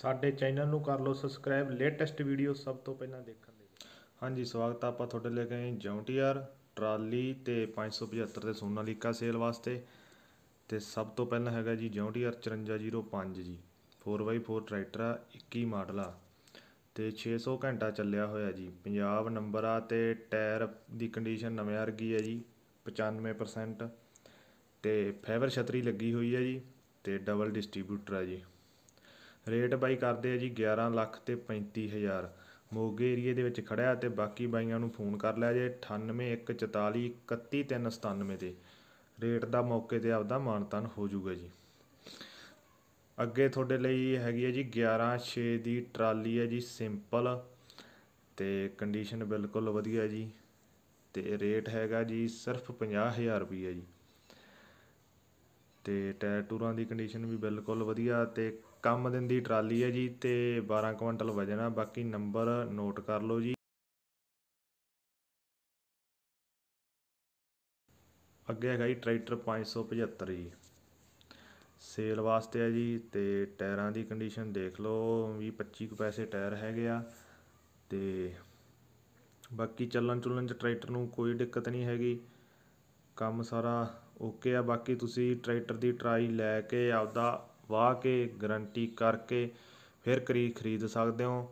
ਸਾਡੇ ਚੈਨਲ ਨੂੰ ਕਰ ਲਓ ਸਬਸਕ੍ਰਾਈਬ ਲੇਟੈਸਟ ਵੀਡੀਓ ਸਭ ਤੋਂ ਪਹਿਲਾਂ ਦੇਖਣ ਲਈ ਹਾਂਜੀ ਸਵਾਗਤ ਆ ਆਪਾਂ ਤੁਹਾਡੇ ਲਈ ਗਏ ਜੌਂਟੀਆਰ ਟਰਾਲੀ ਤੇ 575 ਦੇ ਲੀਕਾ ਸੇਲ ਵਾਸਤੇ ਤੇ ਸਭ ਤੋਂ ਪਹਿਲਾਂ ਹੈਗਾ ਜੀ ਜੌਂਟੀਆਰ 5405 ਜੀ 4x4 ਟਰੈਕਟਰ ਆ 21 ਮਾਡਲ ਆ ਤੇ 600 ਘੰਟਾ ਚੱਲਿਆ ਹੋਇਆ ਜੀ ਪੰਜਾਬ ਨੰਬਰ ਆ ਤੇ ਟਾਇਰ ਦੀ ਕੰਡੀਸ਼ਨ ਨਵੇਂ ਵਰਗੀ ਆ ਜੀ 95% ਤੇ ਫਾਈਬਰ ਛਤਰੀ ਲੱਗੀ ਹੋਈ ਹੈ ਜੀ ਤੇ ਡਬਲ ਡਿਸਟ੍ਰੀਬਿਊਟਰ ਆ ਜੀ ਰੇਟ ਬਾਈ ਕਰਦੇ ਆ ਜੀ 11 ਲੱਖ ਤੇ 35000 ਮੋਗੇ ਏਰੀਏ ਦੇ ਵਿੱਚ ਖੜਿਆ ਤੇ ਬਾਕੀ ਬਾਈਆਂ ਨੂੰ ਫੋਨ ਕਰ ਲਿਆ ਜੇ 9814431397 ਤੇ ਰੇਟ ਦਾ ਮੌਕੇ ਤੇ ਆਪਦਾ ਮਾਨਤਨ ਹੋ ਜਾਊਗਾ ਜੀ ਅੱਗੇ ਤੁਹਾਡੇ ਲਈ ਹੈਗੀ ਹੈ ਜੀ 11 6 ਦੀ ਟਰਾਲੀ ਹੈ ਜੀ ਸਿੰਪਲ ਤੇ ਕੰਡੀਸ਼ਨ ਬਿਲਕੁਲ ਵਧੀਆ ਜੀ ਤੇ ਰੇਟ ਹੈਗਾ ਜੀ ਸਿਰਫ 50000 ਰੁਪਏ ਜੀ ਤੇ ਟਾਇਰ ਟੂਰਾਂ ਦੀ ਕੰਡੀਸ਼ਨ ਵੀ ਬਿਲਕੁਲ ਵਧੀਆ ਤੇ ਕੰਮ ਦਿੰਦੀ ਟਰਾਲੀ ਹੈ ਜੀ ਤੇ 12 ਕੁਇੰਟਲ ਵਜ਼ਨ ਆ ਬਾਕੀ ਨੰਬਰ ਨੋਟ ਕਰ ਲਓ ਜੀ ਅੱਗੇ ਹੈਗਾ ਜੀ ਟਰੈਕਟਰ 575 ਜੀ ਸੇਲ ਵਾਸਤੇ ਆ ਜੀ ਤੇ ਟਾਇਰਾਂ ਦੀ ਕੰਡੀਸ਼ਨ ਦੇਖ ਲਓ ਵੀ 25 ਕੁ ਪੈਸੇ ਟਾਇਰ ਹੈਗੇ ਆ ਤੇ ਬਾਕੀ ਚੱਲਣ ਚੁੱਲਣ ਚ ਟਰੈਕਟਰ ਨੂੰ ਕੋਈ ਦਿੱਕਤ ਨਹੀਂ ਹੈਗੀ ਕੰਮ ਸਾਰਾ ਓਕੇ ਆ ਬਾਕੀ ਤੁਸੀਂ ਟਰੈਕਟਰ ਦੀ ਟਰਾਈ ਲੈ ਕੇ ਆਪਦਾ ਵਾਹ ਕੇ ਗਰੰਟੀ ਕਰਕੇ ਫਿਰ ਕਰੀ ਖਰੀਦ ਸਕਦੇ ਹੋ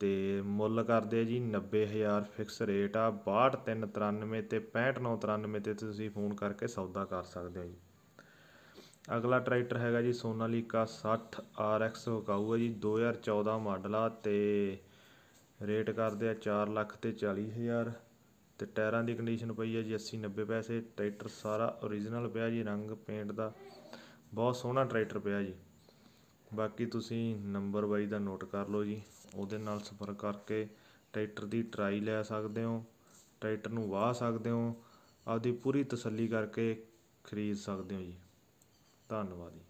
ਤੇ ਮੁੱਲ ਕਰਦੇ ਜੀ 90000 ਫਿਕਸ ਰੇਟ ਆ 6293 ਤੇ 6593 ਤੇ ਤੁਸੀਂ ਫੋਨ ਕਰਕੇ ਸੌਦਾ ਕਰ ਸਕਦੇ ਹੋ ਜੀ ਅਗਲਾ ਟਰੈਕਟਰ ਹੈਗਾ ਜੀ ਸੋਨਾਲੀਕਾ 60 RX ਹਕਾਊ ਹੈ ਜੀ 2014 ਮਾਡਲ ਆ ਤੇ ਰੇਟ ਕਰਦੇ ਆ 4 ਲੱਖ ਤੇ 40000 ਤੇ ਟਾਇਰਾਂ ਦੀ ਕੰਡੀਸ਼ਨ ਪਈ ਹੈ ਜੀ 80 90 ਪੈਸੇ ਟਰੈਕਟਰ ਸਾਰਾ origignal ਪਿਆ ਜੀ ਰੰਗ ਪੇਂਟ ਦਾ ਬਹੁਤ ਸੋਹਣਾ ਟਰੈਕਟਰ ਪਿਆ ਜੀ ਬਾਕੀ ਤੁਸੀਂ ਨੰਬਰ ਵਾਈ ਦਾ ਨੋਟ ਕਰ ਲਓ ਜੀ ਉਹਦੇ ਨਾਲ ਸੰਪਰਕ ਕਰਕੇ ਟਰੈਕਟਰ ਦੀ ਟਰਾਈ ਲੈ ਸਕਦੇ ਹੋ ਟਰੈਕਟਰ ਨੂੰ ਵਾਹ ਸਕਦੇ ਹੋ ਆਪਦੀ ਪੂਰੀ ਤਸੱਲੀ ਕਰਕੇ ਖਰੀਦ ਸਕਦੇ ਹੋ ਜੀ ਧੰਨਵਾਦ ਜੀ